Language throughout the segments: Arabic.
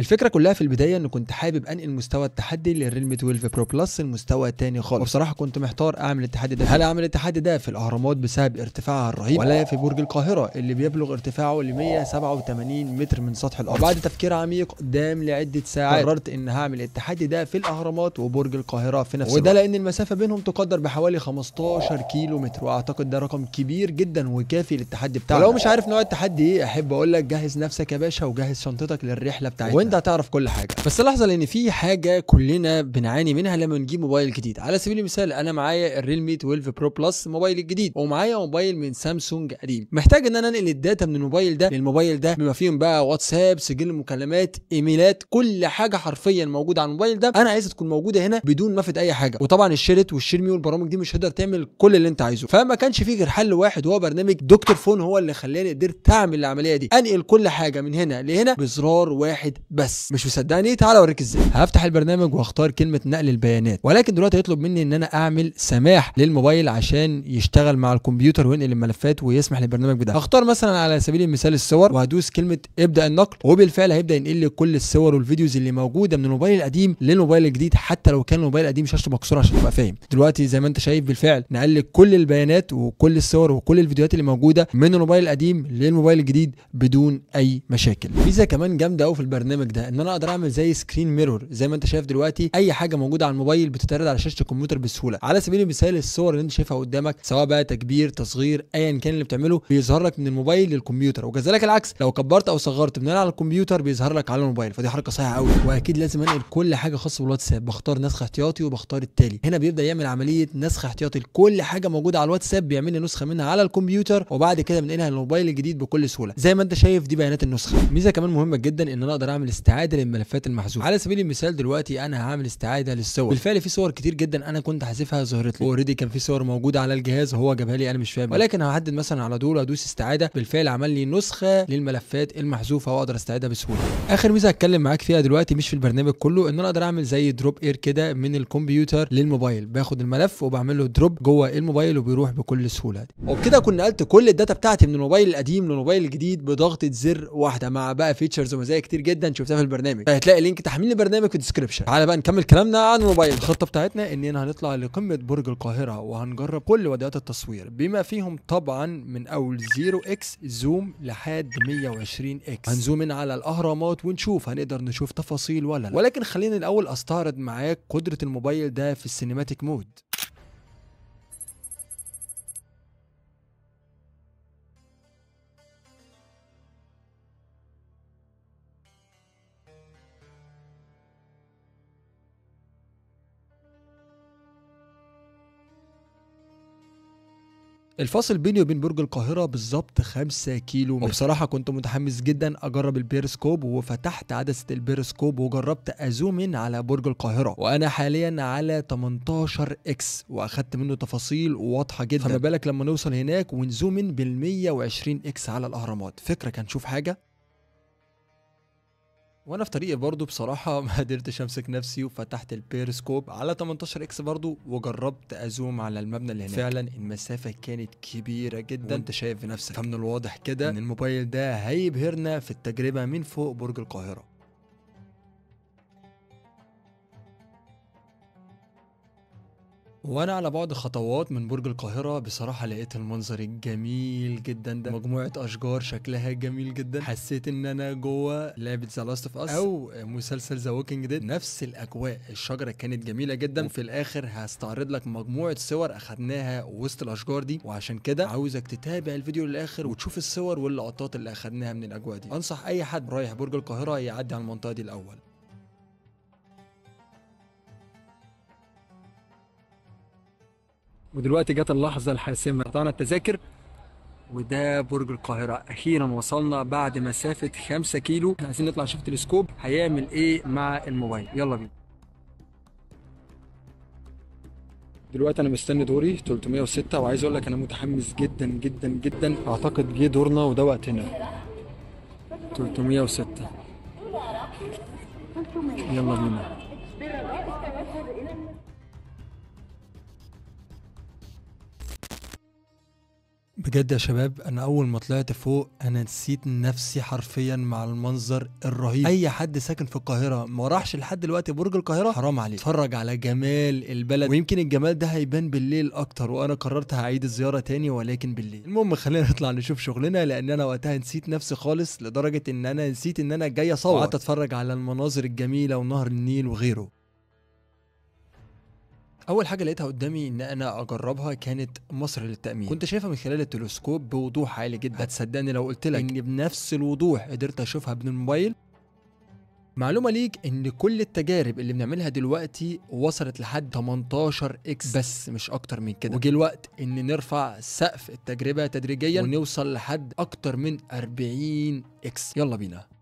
الفكره كلها في البدايه ان كنت حابب انقل مستوى التحدي للريلم 12 برو بلس المستوى الثاني خالص وبصراحه كنت محتار اعمل التحدي ده هل اعمل التحدي ده في الاهرامات بسبب ارتفاعها الرهيب ولا في برج القاهره اللي بيبلغ ارتفاعه ل 187 متر من سطح الارض بعد تفكير عميق قدام لعده ساعات طيب. قررت ان هعمل التحدي ده في الاهرامات وبرج القاهره في نفس الوقت وده لان المسافه بينهم تقدر بحوالي 15 كيلو متر واعتقد ده رقم كبير جدا وكافي للتحدي بتاعنا لو مش عارف نوع التحدي ايه احب اقول لك جهز نفسك يا باشا وجهز شنطتك للرحله بتاعتك وانت هتعرف كل حاجه بس لاحظه لان في حاجه كلنا بنعاني منها لما نجيب موبايل جديد على سبيل المثال انا معايا الريلمي 12 برو بلس موبايل الجديد ومعايا موبايل من سامسونج قديم محتاج ان انا انقل الداتا من الموبايل ده للموبايل ده بما فيهم بقى واتساب سجل مكالمات ايميلات كل حاجه حرفيا موجوده على الموبايل ده انا عايزها تكون موجوده هنا بدون ما اي حاجه وطبعا الشيرت والشيرمي والبرامج دي مش هتقدر تعمل كل اللي انت عايزه فما كانش في غير حل واحد وهو برنامج دكتور فون هو اللي خلاني قدرت اعمل العمليه دي انقل كل حاجه من هنا لهنا بزرار واحد بس مش مصدقني تعالى اوريك ازاي هفتح البرنامج واختار كلمه نقل البيانات ولكن دلوقتي هيطلب مني ان انا اعمل سماح للموبايل عشان يشتغل مع الكمبيوتر وينقل الملفات ويسمح للبرنامج بده هختار مثلا على سبيل المثال الصور وهدوس كلمه ابدا النقل وبالفعل هيبدا ينقل لي كل الصور والفيديوز اللي موجوده من الموبايل القديم للموبايل الجديد حتى لو كان الموبايل القديم شاشته مكسوره عشان تبقى فاهم دلوقتي زي ما انت شايف بالفعل نقل لي كل البيانات وكل الصور وكل الفيديوهات اللي موجوده من الموبايل القديم للموبايل الجديد بدون اي مشاكل ميزه كمان جامده قوي في البرنامج البرنامج ده ان انا اقدر اعمل زي سكرين ميرور زي ما انت شايف دلوقتي اي حاجه موجوده على الموبايل بتتعرض على شاشه الكمبيوتر بسهوله على سبيل المثال الصور اللي انت شايفها قدامك سواء بقى تكبير تصغير ايا كان اللي بتعمله بيظهر لك من الموبايل للكمبيوتر وكذلك العكس لو كبرت او صغرت من على الكمبيوتر بيظهر لك على الموبايل فدي حركه صحيحه قوي واكيد لازم انقل كل حاجه خاصه بالواتساب بختار نسخ احتياطي وبختار التالي هنا بيبدا يعمل عمليه نسخ احتياطي لكل حاجه موجوده على الواتساب بيعمل لي نسخه منها على الكمبيوتر وبعد كده بنقلها للموبايل الجديد بكل سهوله زي ما انت شايف دي بيانات النسخه ميزه كمان مهمه جدا ان انا اقدر اعمل الاستعاده للملفات المحذوفه على سبيل المثال دلوقتي انا هعمل استعاده للصور بالفعل في صور كتير جدا انا كنت حاسفها ظهرت لي اوريدي كان في صور موجوده على الجهاز وهو جابها لي انا مش فاهم ولكن هحدد مثلا على دول ادوس استعاده بالفعل عمل لي نسخه للملفات المحذوفه واقدر استعيدها بسهوله اخر ميزه هتكلم معاك فيها دلوقتي مش في البرنامج كله ان انا اقدر اعمل زي دروب اير كده من الكمبيوتر للموبايل باخد الملف وبعمل له دروب جوه الموبايل وبيروح بكل سهوله وبكده كنت نقلت كل الداتا بتاعتي من الموبايل القديم للموبايل الجديد بضغطه زر واحده مع بقى فيتشرز ومزايا كتير جدا شفتها في البرنامج هتلاقي لينك تحميل البرنامج في الديسكربشن تعالى بقى نكمل كلامنا عن الموبايل الخطه بتاعتنا اننا هنطلع لقمه برج القاهره وهنجرب كل وضعيات التصوير بما فيهم طبعا من اول 0 اكس زوم لحد 120 اكس هنزوم ان على الاهرامات ونشوف هنقدر نشوف تفاصيل ولا لا ولكن خلينا الاول استعرض معاك قدره الموبايل ده في السينماتيك مود الفاصل بيني وبين برج القاهرة بالظبط 5 كيلو متر وبصراحة كنت متحمس جدا أجرب البيرسكوب وفتحت عدسة البيرسكوب وجربت أزوم إن على برج القاهرة وأنا حاليا على 18 إكس وأخدت منه تفاصيل واضحة جدا فما بالك لما نوصل هناك ونزوم إن بال 120 إكس على الأهرامات فكرة كان نشوف حاجة وانا في طريقي برضو بصراحه ما قدرتش امسك نفسي وفتحت البيرسكوب على 18 اكس برضو وجربت ازوم على المبنى اللي هناك فعلا المسافه كانت كبيره جدا وانت شايف بنفسك فمن الواضح كده ان الموبايل ده هيبهرنا في التجربه من فوق برج القاهره وانا على بعد خطوات من برج القاهره بصراحه لقيت المنظر الجميل جدا ده مجموعه اشجار شكلها جميل جدا حسيت ان انا جوه لعبه ذا لاست اوف اس او مسلسل ذا ووكينج ديد نفس الاجواء الشجره كانت جميله جدا وفي الاخر هستعرض لك مجموعه صور اخدناها وسط الاشجار دي وعشان كده عاوزك تتابع الفيديو للاخر وتشوف الصور واللقطات اللي اخدناها من الاجواء دي انصح اي حد رايح برج القاهره يعدي على المنطقه دي الاول ودلوقتي جت اللحظه الحاسمه قطعنا التذاكر وده برج القاهرة أخيرا وصلنا بعد مسافة 5 كيلو احنا عايزين نطلع نشوف تلسكوب هيعمل إيه مع الموبايل يلا بينا دلوقتي انا مستني دوري 306 وعايز اقول لك انا متحمس جدا جدا جدا اعتقد جه دورنا وده وقتنا 306 يلا بينا بجد يا شباب انا اول ما طلعت فوق انا نسيت نفسي حرفيا مع المنظر الرهيب اي حد ساكن في القاهره ما راحش لحد دلوقتي برج القاهره حرام عليه اتفرج على جمال البلد ويمكن الجمال ده هيبان بالليل اكتر وانا قررت هعيد الزياره تاني ولكن بالليل المهم خلينا نطلع نشوف شغلنا لان انا وقتها نسيت نفسي خالص لدرجه ان انا نسيت ان انا جاي اصور قعدت اتفرج على المناظر الجميله ونهر النيل وغيره اول حاجه لقيتها قدامي ان انا اجربها كانت مصر للتامين كنت شايفها من خلال التلسكوب بوضوح عالي جدا هتصدقني لو قلت لك ان بنفس الوضوح قدرت اشوفها من الموبايل معلومه ليك ان كل التجارب اللي بنعملها دلوقتي وصلت لحد 18 اكس بس مش اكتر من كده وجه الوقت ان نرفع سقف التجربه تدريجيا ونوصل لحد اكتر من 40 اكس يلا بينا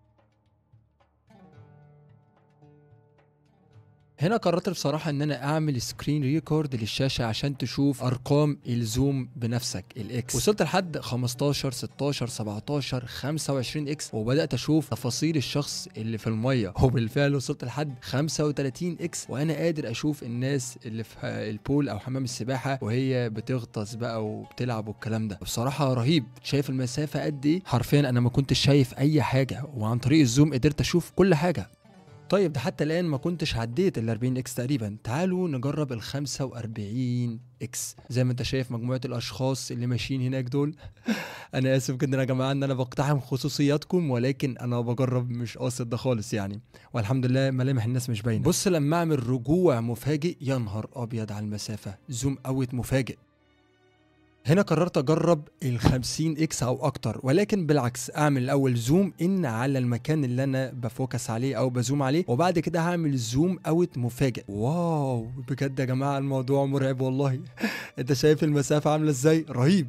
هنا قررت بصراحه ان انا اعمل سكرين ريكورد للشاشه عشان تشوف ارقام الزوم بنفسك الاكس وصلت لحد 15 16 17 25 اكس وبدات اشوف تفاصيل الشخص اللي في الميه وبالفعل وصلت لحد 35 اكس وانا قادر اشوف الناس اللي في البول او حمام السباحه وهي بتغطس بقى وبتلعب والكلام ده بصراحه رهيب شايف المسافه قد ايه حرفيا انا ما كنتش شايف اي حاجه وعن طريق الزوم قدرت اشوف كل حاجه طيب ده حتى الان ما كنتش عديت ال 40 اكس تقريبا تعالوا نجرب ال 45 اكس زي ما انت شايف مجموعه الاشخاص اللي ماشيين هناك دول انا اسف جدا يا جماعه ان انا بقتحم خصوصياتكم ولكن انا بجرب مش قاصد ده خالص يعني والحمد لله ملامح الناس مش باينه بص لما اعمل رجوع مفاجئ يا نهار ابيض على المسافه زوم اوت مفاجئ هنا قررت اجرب ال 50 اكس او اكتر ولكن بالعكس اعمل الاول زوم ان على المكان اللي انا بفوكس عليه او بزوم عليه وبعد كده هعمل زوم اوت مفاجئ واو بجد يا جماعه الموضوع مرعب والله انت شايف المسافه عامله ازاي رهيب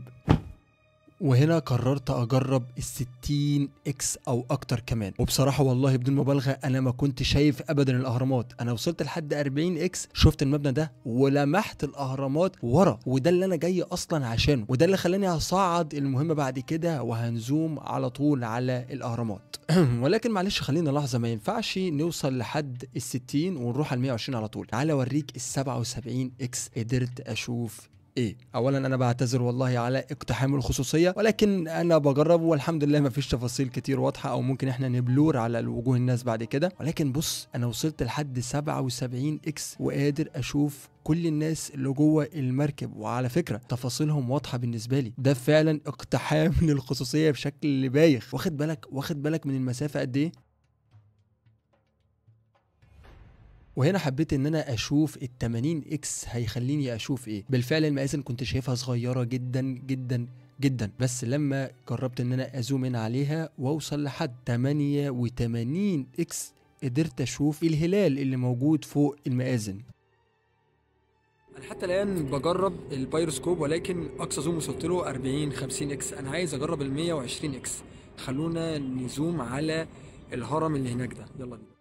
وهنا قررت اجرب ال 60 اكس او اكتر كمان وبصراحه والله بدون مبالغه انا ما كنت شايف ابدا الاهرامات انا وصلت لحد 40 اكس شفت المبنى ده ولمحت الاهرامات ورا وده اللي انا جاي اصلا عشانه وده اللي خلاني هصعد المهمه بعد كده وهنزوم على طول على الاهرامات ولكن معلش خلينا لحظه ما ينفعش نوصل لحد ال 60 ونروح على ال 120 على طول تعالى اوريك ال 77 اكس قدرت اشوف ايه اولا انا بعتذر والله على اقتحام الخصوصيه ولكن انا بجرب والحمد لله ما فيش تفاصيل كتير واضحه او ممكن احنا نبلور على وجوه الناس بعد كده ولكن بص انا وصلت لحد 77 اكس وقادر اشوف كل الناس اللي جوه المركب وعلى فكره تفاصيلهم واضحه بالنسبه لي ده فعلا اقتحام للخصوصيه بشكل بايخ واخد بالك واخد بالك من المسافه قد ايه وهنا حبيت ان انا اشوف ال 80 اكس هيخليني اشوف ايه بالفعل المقاسن كنت شايفها صغيره جدا جدا جدا بس لما جربت ان انا ازوم ان عليها واوصل لحد 88 اكس قدرت اشوف الهلال اللي موجود فوق المآذن انا حتى الان بجرب البايروسكوب ولكن اقصى زوم وصلت له 40 50 اكس انا عايز اجرب ال 120 اكس خلونا نزوم على الهرم اللي هناك ده يلا بينا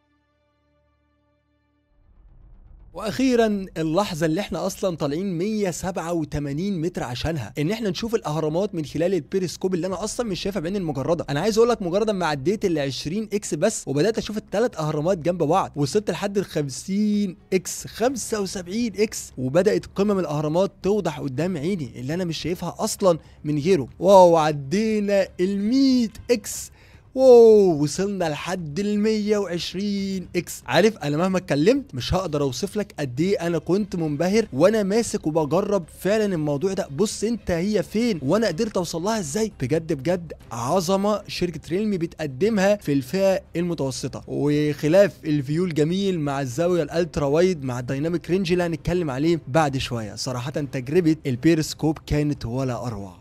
واخيرا اللحظه اللي احنا اصلا طالعين 187 متر عشانها ان احنا نشوف الاهرامات من خلال البيريسكوب اللي انا اصلا مش شايفها بعين المجرده انا عايز اقول لك مجرد ما عديت ال 20 اكس بس وبدات اشوف الثلاث اهرامات جنب بعض وصلت لحد ال 50 اكس 75 اكس وبدات قمم الاهرامات توضح قدام عيني اللي انا مش شايفها اصلا من غيره واو عدينا ال 100 اكس واو وصلنا لحد ال 120 اكس عارف انا مهما اتكلمت مش هقدر اوصف لك قد ايه انا كنت منبهر وانا ماسك وبجرب فعلا الموضوع ده بص انت هي فين وانا قدرت اوصل لها ازاي بجد بجد عظمه شركه ريلمي بتقدمها في الفئه المتوسطه وخلاف الفيو الجميل مع الزاويه الالترا وايد مع الدايناميك رينج اللي هنتكلم عليه بعد شويه صراحه تجربه البيرسكوب كانت ولا اروع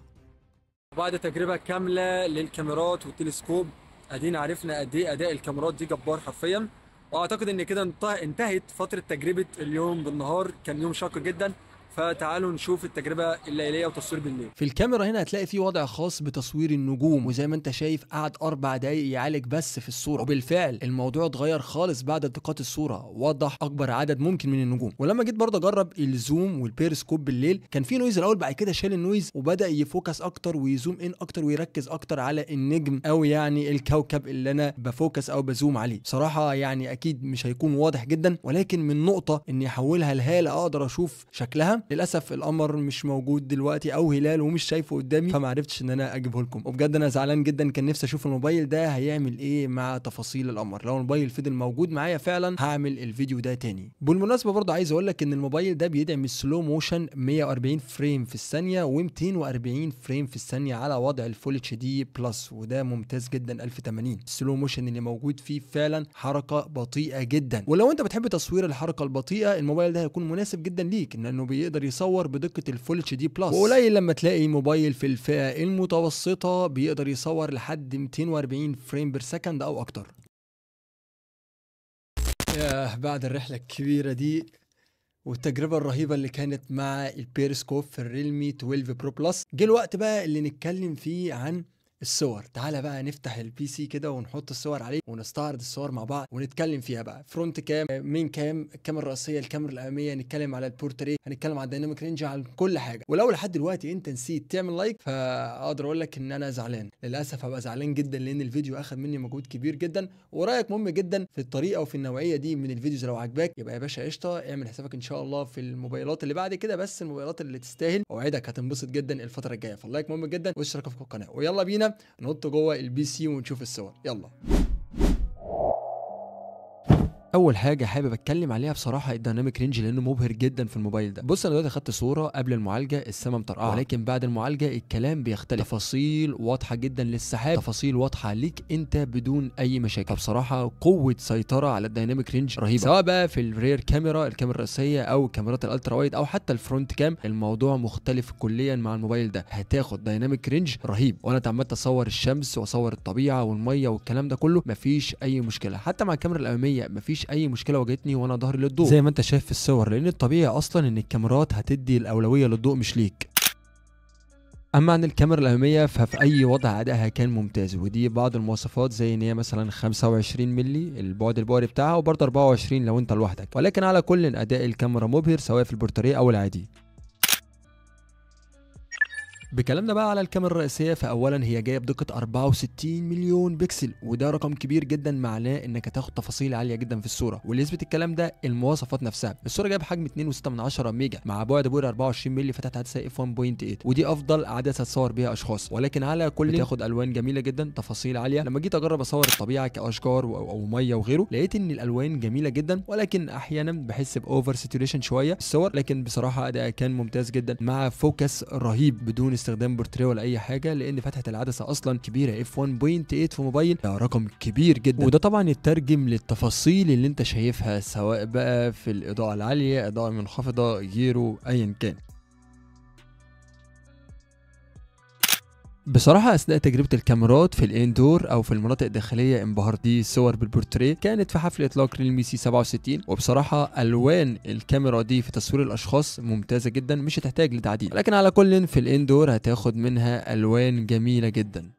بعد تجربه كامله للكاميرات والتلسكوب ادينا عرفنا قد ايه اداء الكاميرات دي جبار حرفيا واعتقد ان كده انتهت فتره تجربه اليوم بالنهار كان يوم شاق جدا فتعالوا نشوف التجربه الليليه وتصوير بالليل في الكاميرا هنا هتلاقي في وضع خاص بتصوير النجوم وزي ما انت شايف قعد اربع دقايق يعالج بس في الصوره وبالفعل الموضوع اتغير خالص بعد التقاط الصوره وضح اكبر عدد ممكن من النجوم ولما جيت برضه اجرب الزوم والبيرسكوب بالليل كان في نويز الاول بعد كده شال النويز وبدا يفوكس اكتر ويزوم ان اكتر ويركز اكتر على النجم او يعني الكوكب اللي انا بفوكس او بزوم عليه صراحه يعني اكيد مش هيكون واضح جدا ولكن من نقطه اني احولها لهاله اقدر اشوف شكلها للاسف القمر مش موجود دلوقتي او هلال ومش شايفه قدامي فما عرفتش ان انا اجيبه لكم وبجد انا زعلان جدا كان نفسي اشوف الموبايل ده هيعمل ايه مع تفاصيل القمر لو الموبايل فضل موجود معايا فعلا هعمل الفيديو ده تاني بالمناسبه برضه عايز اقول لك ان الموبايل ده بيدعم السلو موشن 140 فريم في الثانيه و240 فريم في الثانيه على وضع الفول اتش دي بلس وده ممتاز جدا 1080 السلو موشن اللي موجود فيه فعلا حركه بطيئه جدا ولو انت بتحب تصوير الحركه البطيئه الموبايل ده هيكون مناسب جدا ليك لانه بيقدر يقدر يصور بدقه الفول اتش دي بلس وقليل لما تلاقي موبايل في الفئه المتوسطه بيقدر يصور لحد 240 فريم بير سكند او اكتر ياه بعد الرحله الكبيره دي والتجربه الرهيبه اللي كانت مع البيرسكوب في الريلمي 12 برو بلس جه الوقت بقى اللي نتكلم فيه عن الصور تعالى بقى نفتح البي سي كده ونحط الصور عليه ونستعرض الصور مع بعض ونتكلم فيها بقى فرونت كام مين كام الكاميرا الرئيسيه الكاميرا الاماميه نتكلم على البورتري هنتكلم على الديناميك رينج على كل حاجه ولو لحد دلوقتي انت نسيت تعمل لايك فاقدر اقول لك ان انا زعلان للاسف هبقى زعلان جدا لان الفيديو اخذ مني مجهود كبير جدا ورايك مهم جدا في الطريقه وفي النوعيه دي من الفيديوز لو عجباك يبقى يا باشا قشطه اعمل حسابك ان شاء الله في الموبايلات اللي بعد كده بس الموبايلات اللي تستاهل اوعدك هتنبسط جدا الفتره الجايه فاللايك مهم جدا واشترك في القناه ويلا بينا ننط جوه البي سي ونشوف الصور يلا اول حاجه حابب اتكلم عليها بصراحه الدايناميك رينج لانه مبهر جدا في الموبايل ده بص انا دلوقتي خدت صوره قبل المعالجه السما مطرقعه ولكن بعد المعالجه الكلام بيختلف تفاصيل واضحه جدا للسحاب تفاصيل واضحه ليك انت بدون اي مشاكل فبصراحه قوه سيطره على الدايناميك رينج رهيبه سواء بقى في الرير كاميرا الكاميرا الرئيسيه او كاميرات الالترا وايد او حتى الفرونت كام الموضوع مختلف كليا مع الموبايل ده هتاخد دايناميك رينج رهيب وانا اتعمدت اصور الشمس واصور الطبيعه والميه والكلام ده كله مفيش اي مشكله حتى مع الكاميرا الاماميه مفيش مفيش اي مشكله واجهتني وانا ظهري للضوء زي ما انت شايف في الصور لان الطبيعي اصلا ان الكاميرات هتدي الاولويه للضوء مش ليك اما عن الكاميرا الاماميه ففي اي وضع ادائها كان ممتاز ودي بعض المواصفات زي ان هي مثلا 25 مللي البعد البؤري بتاعها وبرضه 24 لو انت لوحدك ولكن على كل اداء الكاميرا مبهر سواء في البورتريه او العادي بكلامنا بقى على الكاميرا الرئيسية فأولا هي جاية بدقة 64 مليون بكسل وده رقم كبير جدا معناه إنك هتاخد تفاصيل عالية جدا في الصورة واللي يثبت الكلام ده المواصفات نفسها الصورة جاية بحجم 2.6 ميجا مع بعد بور 24 مللي فتحت عدسة اف 1.8 ودي أفضل عدسة تصور بيها أشخاص ولكن على كل بتاخد ألوان جميلة جدا تفاصيل عالية لما جيت أجرب أصور الطبيعة كأشجار أو مية وغيره لقيت إن الألوان جميلة جدا ولكن أحيانا بحس بأوفر ساتوريشن شوية الصور لكن بصراحة أداء كان ممتاز جدا مع فوكس رهيب بدون استخدام بورتريه ولا اي حاجه لان فتحه العدسه اصلا كبيره اف 1.8 في موبايل ده رقم كبير جدا وده طبعا يترجم للتفاصيل اللي انت شايفها سواء بقى في الاضاءه العاليه اضاءه منخفضه غيره ايا كان بصراحة أثناء تجربة الكاميرات في الإندور أو في المناطق الداخلية انبهرت دي الصور بالبورتريه كانت في حفل إطلاق ريلمي سي 67 وبصراحة ألوان الكاميرا دي في تصوير الأشخاص ممتازة جدا مش هتحتاج لتعديل لكن على كل في الإندور هتاخد منها ألوان جميلة جدا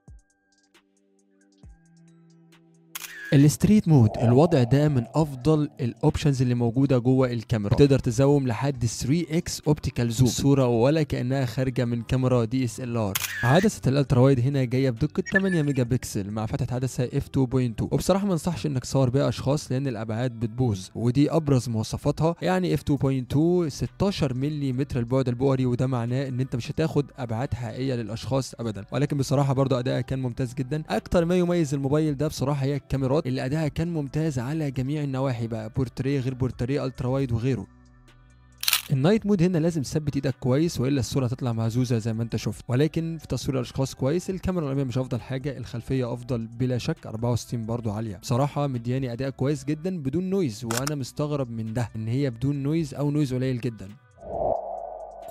الستريت مود الوضع ده من افضل الاوبشنز اللي موجوده جوه الكاميرا تقدر تزوم لحد 3 اكس اوبتيكال زوم الصوره ولا كانها خارجه من كاميرا دي اس ال ار عدسه الالترا وايد هنا جايه بدقه 8 ميجا بكسل مع فتحه عدسه اف 2.2 وبصراحه ما انصحش انك تصور بيها اشخاص لان الابعاد بتبوظ ودي ابرز مواصفاتها يعني اف 2.2 16 متر البعد البؤري وده معناه ان انت مش هتاخد ابعاد حقيقيه للاشخاص ابدا ولكن بصراحه برضو ادائها كان ممتاز جدا اكتر ما يميز الموبايل ده بصراحه هي الكاميرات الشخصيات اللي أداها كان ممتاز على جميع النواحي بقى بورتريه غير بورتريه الترا وايد وغيره النايت مود هنا لازم تثبت ايدك كويس والا الصوره هتطلع مهزوزه زي ما انت شفت ولكن في تصوير الاشخاص كويس الكاميرا الاماميه مش افضل حاجه الخلفيه افضل بلا شك 64 برضه عاليه بصراحه مدياني اداء كويس جدا بدون نويز وانا مستغرب من ده ان هي بدون نويز او نويز قليل جدا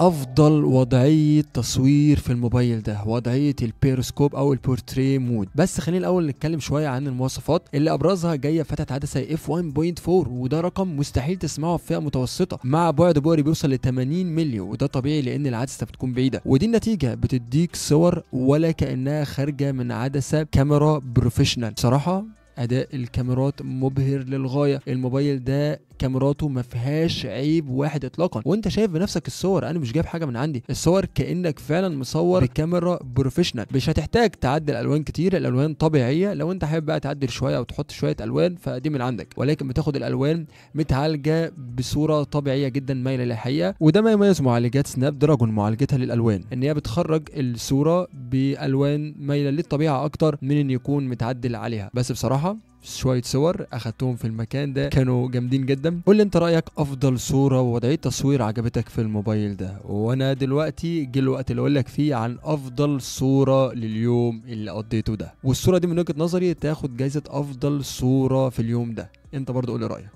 افضل وضعيه تصوير في الموبايل ده وضعيه البيروسكوب او البورتري مود بس خلينا الاول نتكلم شويه عن المواصفات اللي ابرزها جايه فتحه عدسه اف 1.4 وده رقم مستحيل تسمعه في فئه متوسطه مع بعد بؤري بيوصل ل 80 ملي وده طبيعي لان العدسه بتكون بعيده ودي النتيجه بتديك صور ولا كانها خارجه من عدسه كاميرا بروفيشنال بصراحه اداء الكاميرات مبهر للغايه الموبايل ده كاميراته ما فيهاش عيب واحد اطلاقا وانت شايف بنفسك الصور انا مش جايب حاجه من عندي الصور كانك فعلا مصور بكاميرا بروفيشنال مش هتحتاج تعدل الوان كتير الالوان طبيعيه لو انت حابب بقى تعدل شويه او تحط شويه الوان فدي من عندك ولكن بتاخد الالوان متعالجه بصوره طبيعيه جدا مايله للحقيقه وده ما يميز معالجات سناب دراجون معالجتها للالوان ان هي بتخرج الصوره بالوان مايله للطبيعه اكتر من ان يكون متعدل عليها بس بصراحه شويه صور اخدتهم في المكان ده كانوا جامدين جدا قول لي انت رايك افضل صوره ووضعيه تصوير عجبتك في الموبايل ده وانا دلوقتي جه الوقت اللي اقول لك فيه عن افضل صوره لليوم اللي قضيته ده والصوره دي من وجهه نظري تاخد جائزه افضل صوره في اليوم ده انت برضو قول لي رايك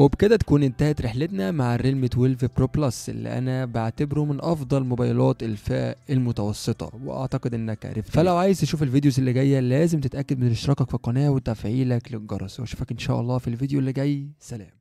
وبكده تكون انتهت رحلتنا مع الريلمي 12 برو بلس اللي انا بعتبره من افضل موبايلات الفئه المتوسطه واعتقد انك عرفت فلو عايز تشوف الفيديوز اللي جايه لازم تتاكد من اشتراكك في القناه وتفعيلك للجرس واشوفك ان شاء الله في الفيديو اللي جاي سلام